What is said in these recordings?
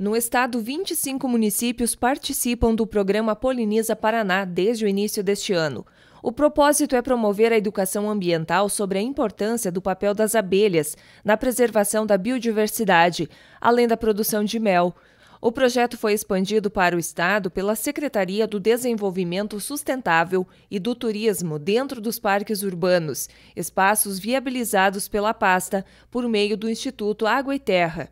No estado, 25 municípios participam do programa Poliniza Paraná desde o início deste ano. O propósito é promover a educação ambiental sobre a importância do papel das abelhas na preservação da biodiversidade, além da produção de mel. O projeto foi expandido para o Estado pela Secretaria do Desenvolvimento Sustentável e do Turismo dentro dos parques urbanos, espaços viabilizados pela pasta por meio do Instituto Água e Terra.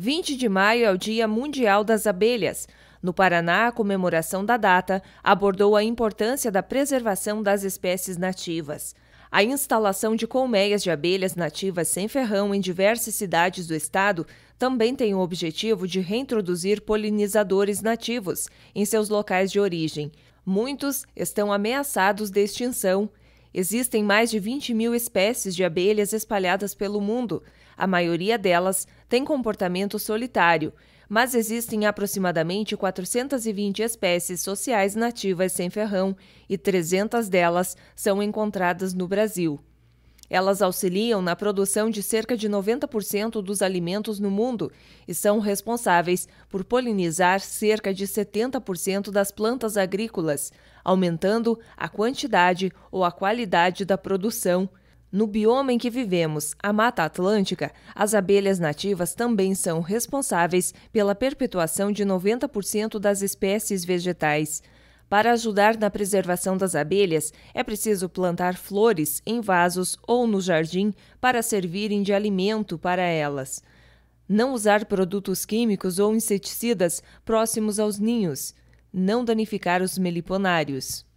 20 de maio é o Dia Mundial das Abelhas. No Paraná, a comemoração da data abordou a importância da preservação das espécies nativas. A instalação de colmeias de abelhas nativas sem ferrão em diversas cidades do estado também tem o objetivo de reintroduzir polinizadores nativos em seus locais de origem. Muitos estão ameaçados de extinção Existem mais de 20 mil espécies de abelhas espalhadas pelo mundo. A maioria delas tem comportamento solitário, mas existem aproximadamente 420 espécies sociais nativas sem ferrão e 300 delas são encontradas no Brasil. Elas auxiliam na produção de cerca de 90% dos alimentos no mundo e são responsáveis por polinizar cerca de 70% das plantas agrícolas, aumentando a quantidade ou a qualidade da produção. No bioma em que vivemos, a Mata Atlântica, as abelhas nativas também são responsáveis pela perpetuação de 90% das espécies vegetais. Para ajudar na preservação das abelhas, é preciso plantar flores em vasos ou no jardim para servirem de alimento para elas. Não usar produtos químicos ou inseticidas próximos aos ninhos. Não danificar os meliponários.